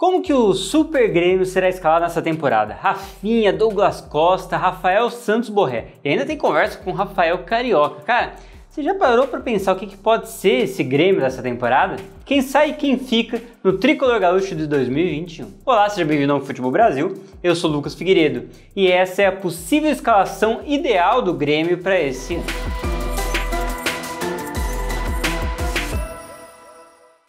Como que o Super Grêmio será escalado nessa temporada? Rafinha, Douglas Costa, Rafael Santos Borré. E ainda tem conversa com Rafael Carioca. Cara, você já parou para pensar o que, que, pode ser esse Grêmio dessa temporada? Quem sai e quem fica no Tricolor Gaúcho de 2021? Olá, seja bem-vindo ao Futebol Brasil. Eu sou Lucas Figueiredo e essa é a possível escalação ideal do Grêmio para esse ano.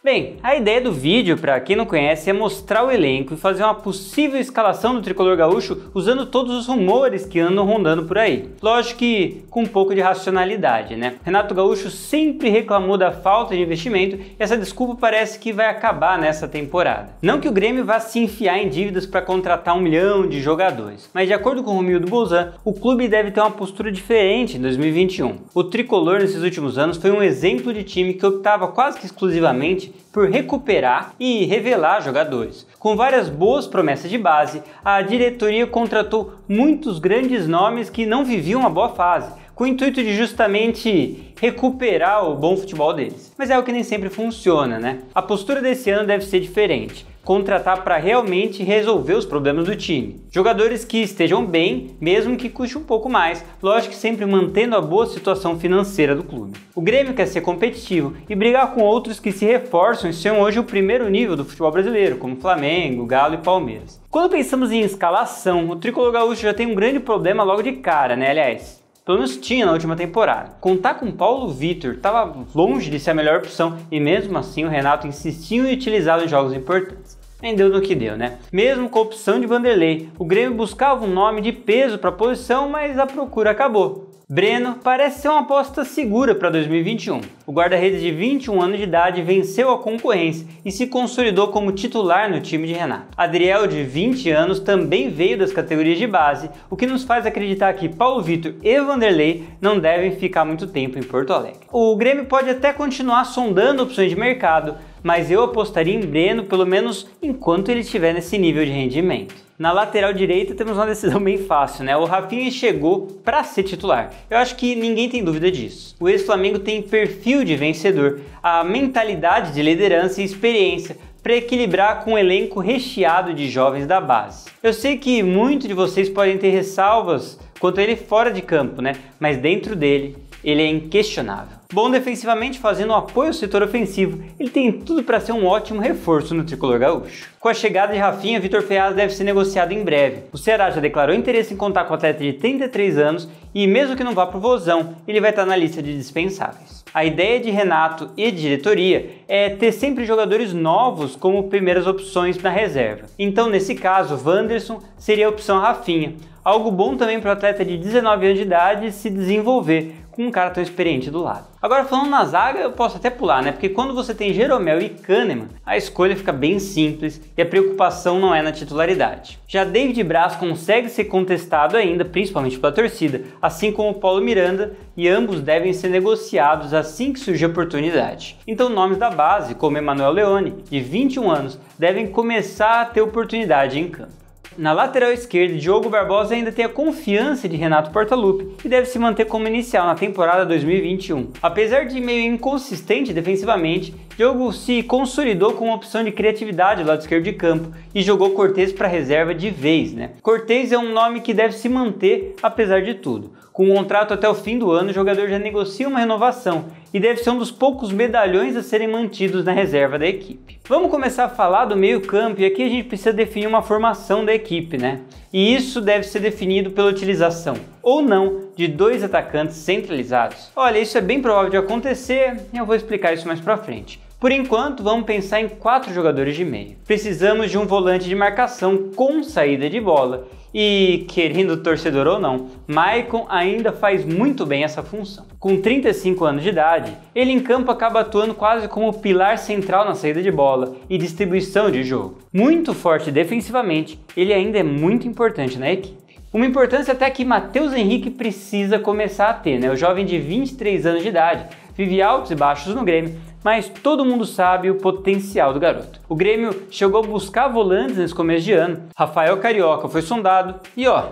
Bem, a ideia do vídeo, para quem não conhece, é mostrar o elenco e fazer uma possível escalação do tricolor gaúcho usando todos os rumores que andam rondando por aí. Lógico que com um pouco de racionalidade, né? Renato Gaúcho sempre reclamou da falta de investimento e essa desculpa parece que vai acabar nessa temporada. Não que o Grêmio vá se enfiar em dívidas para contratar um milhão de jogadores, mas de acordo com o Romildo Bolzan, o clube deve ter uma postura diferente em 2021. O tricolor nesses últimos anos foi um exemplo de time que optava quase que exclusivamente por recuperar e revelar jogadores. Com várias boas promessas de base, a diretoria contratou muitos grandes nomes que não viviam uma boa fase, com o intuito de justamente recuperar o bom futebol deles. Mas é o que nem sempre funciona, né? A postura desse ano deve ser diferente contratar para realmente resolver os problemas do time. Jogadores que estejam bem, mesmo que custe um pouco mais, lógico que sempre mantendo a boa situação financeira do clube. O Grêmio quer ser competitivo e brigar com outros que se reforçam e são hoje o primeiro nível do futebol brasileiro, como Flamengo, Galo e Palmeiras. Quando pensamos em escalação, o tricolor gaúcho já tem um grande problema logo de cara, né, aliás? Pelo menos tinha na última temporada. Contar com Paulo Vitor estava longe de ser a melhor opção e mesmo assim o Renato insistiu em utilizá-lo em jogos importantes. Nem deu no que deu, né? Mesmo com a opção de Vanderlei, o Grêmio buscava um nome de peso para a posição, mas a procura acabou. Breno parece ser uma aposta segura para 2021. O guarda-redes de 21 anos de idade venceu a concorrência e se consolidou como titular no time de Renato. Adriel, de 20 anos, também veio das categorias de base, o que nos faz acreditar que Paulo Vitor e Vanderlei não devem ficar muito tempo em Porto Alegre. O Grêmio pode até continuar sondando opções de mercado, mas eu apostaria em Breno pelo menos enquanto ele estiver nesse nível de rendimento. Na lateral direita temos uma decisão bem fácil, né? O Rafinha chegou para ser titular. Eu acho que ninguém tem dúvida disso. O ex-Flamengo tem perfil de vencedor, a mentalidade de liderança e experiência para equilibrar com um elenco recheado de jovens da base. Eu sei que muitos de vocês podem ter ressalvas quanto a ele fora de campo, né? Mas dentro dele, ele é inquestionável. Bom defensivamente, fazendo um apoio ao setor ofensivo, ele tem tudo para ser um ótimo reforço no tricolor gaúcho. Com a chegada de Rafinha, Vitor Ferraz deve ser negociado em breve. O Ceará já declarou interesse em contar com o atleta de 33 anos e, mesmo que não vá para o Vozão, ele vai estar tá na lista de dispensáveis. A ideia de Renato e de diretoria é ter sempre jogadores novos como primeiras opções na reserva. Então, nesse caso, Wanderson seria a opção Rafinha, algo bom também para o atleta de 19 anos de idade se desenvolver com um cara tão experiente do lado. Agora falando na zaga, eu posso até pular, né? Porque quando você tem Jeromel e Kahneman, a escolha fica bem simples e a preocupação não é na titularidade. Já David Braz consegue ser contestado ainda, principalmente pela torcida, assim como Paulo Miranda, e ambos devem ser negociados assim que surgir a oportunidade. Então nomes da base, como Emanuel Leone, de 21 anos, devem começar a ter oportunidade em campo. Na lateral esquerda, Diogo Barbosa ainda tem a confiança de Renato Portaluppi e deve se manter como inicial na temporada 2021. Apesar de meio inconsistente defensivamente, Diogo se consolidou com uma opção de criatividade do lado esquerdo de campo e jogou Cortez para reserva de vez, né? Cortez é um nome que deve se manter apesar de tudo. Com o contrato até o fim do ano, o jogador já negocia uma renovação e deve ser um dos poucos medalhões a serem mantidos na reserva da equipe. Vamos começar a falar do meio-campo e aqui a gente precisa definir uma formação da equipe, né? E isso deve ser definido pela utilização ou não de dois atacantes centralizados. Olha, isso é bem provável de acontecer, eu vou explicar isso mais para frente. Por enquanto, vamos pensar em quatro jogadores de meio. Precisamos de um volante de marcação com saída de bola e, querendo torcedor ou não, Maicon ainda faz muito bem essa função. Com 35 anos de idade, ele em campo acaba atuando quase como pilar central na saída de bola e distribuição de jogo. Muito forte defensivamente, ele ainda é muito importante na equipe. Uma importância até que Matheus Henrique precisa começar a ter, né? O jovem de 23 anos de idade vive altos e baixos no Grêmio, mas todo mundo sabe o potencial do garoto. O Grêmio chegou a buscar volantes nesse começo de ano, Rafael Carioca foi sondado e ó,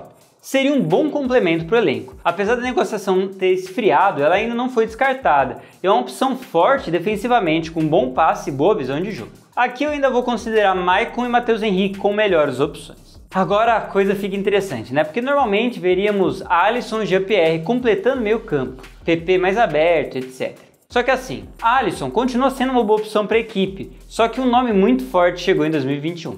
seria um bom complemento para o elenco. Apesar da negociação ter esfriado, ela ainda não foi descartada. É uma opção forte defensivamente, com bom passe e boa visão de jogo. Aqui eu ainda vou considerar Maicon e Matheus Henrique como melhores opções. Agora a coisa fica interessante, né? Porque normalmente veríamos Alisson e Jean-Pierre completando meio campo, PP mais aberto, etc. Só que assim, Alisson continua sendo uma boa opção para a equipe, só que um nome muito forte chegou em 2021.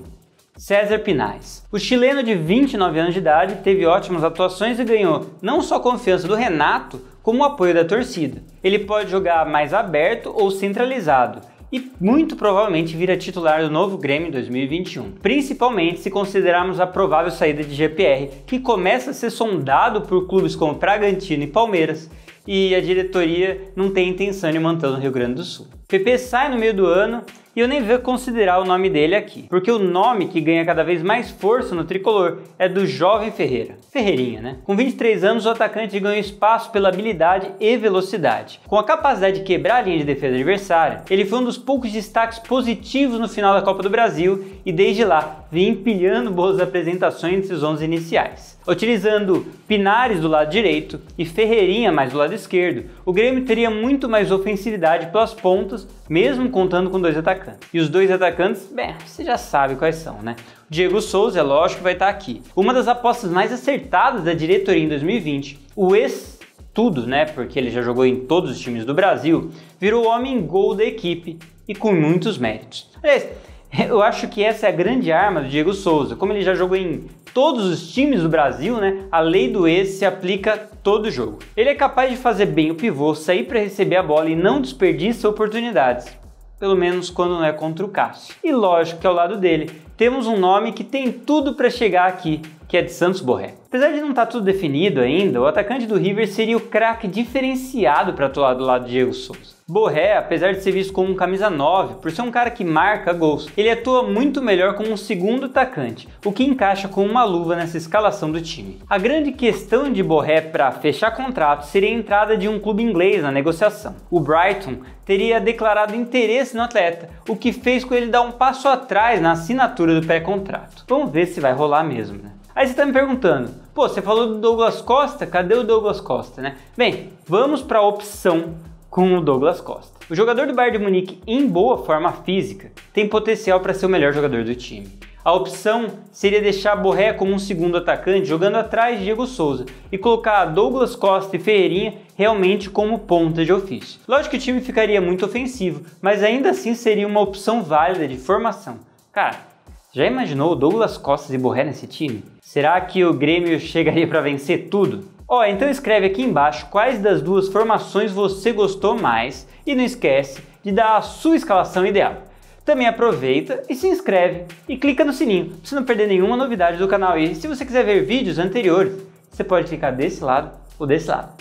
César Pinais. O chileno de 29 anos de idade teve ótimas atuações e ganhou não só a confiança do Renato, como o apoio da torcida. Ele pode jogar mais aberto ou centralizado e muito provavelmente virá titular do novo Grêmio em 2021, principalmente se considerarmos a provável saída de GPR, que começa a ser sondado por clubes como Bragantino e Palmeiras, e a diretoria não tem intenção de manter no Rio Grande do Sul. O PP sai no meio do ano e eu nem vou considerar o nome dele aqui, porque o nome que ganha cada vez mais força no tricolor é do jovem Ferreira. Ferreirinha, né? Com 23 anos, o atacante ganhou espaço pela habilidade e velocidade. Com a capacidade de quebrar a linha de defesa adversária, ele foi um dos poucos destaques positivos no final da Copa do Brasil e desde lá vem empilhando boas apresentações entre os 11 iniciais. Utilizando Pinares do lado direito e Ferreirinha mais do lado esquerdo, o Grêmio teria muito mais ofensividade pelas pontas, mesmo contando com dois atacantes e os dois atacantes, bem, você já sabe quais são, né? O Diego Souza, é lógico, que vai estar tá aqui. Uma das apostas mais acertadas da diretoria em 2020, o ex tudo, né? Porque ele já jogou em todos os times do Brasil, virou o homem gol da equipe e com muitos méritos. Aliás, eu acho que essa é a grande arma do Diego Souza. Como ele já jogou em todos os times do Brasil, né? A lei do ex se aplica todo jogo. Ele é capaz de fazer bem o pivô, sair para receber a bola e não desperdiça oportunidades pelo menos quando não é contra o Cássio. E lógico que ao lado dele temos um nome que tem tudo para chegar aqui, que é de Santos Borré. Apesar de não estar tá tudo definido ainda, o atacante do River seria o craque diferenciado para atuar do lado de Diego Souza. Borré, apesar de ser visto como um camisa 9, por ser um cara que marca gols, ele atua muito melhor como um segundo atacante, o que encaixa com uma luva nessa escalação do time. A grande questão de Borré para fechar contrato seria a entrada de um clube inglês na negociação. O Brighton teria declarado interesse no atleta, o que fez com ele dar um passo atrás na assinatura do pré-contrato. Vamos ver se vai rolar mesmo, né? Aí você está me perguntando, pô, você falou do Douglas Costa, cadê o Douglas Costa, né? Bem, vamos para a opção com o Douglas Costa. O jogador do Bayern de Munique, em boa forma física, tem potencial para ser o melhor jogador do time. A opção seria deixar Borré como um segundo atacante jogando atrás de Diego Souza e colocar Douglas Costa e Ferreirinha realmente como ponta de ofício. Lógico que o time ficaria muito ofensivo, mas ainda assim seria uma opção válida de formação. Cara, já imaginou Douglas Costa e Borré nesse time? Será que o Grêmio chegaria para vencer tudo? Ó, oh, então escreve aqui embaixo quais das duas formações você gostou mais e não esquece de dar a sua escalação ideal. Também aproveita e se inscreve e clica no sininho para você não perder nenhuma novidade do canal. E se você quiser ver vídeos anteriores, você pode clicar desse lado ou desse lado.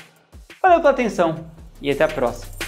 Valeu pela atenção e até a próxima!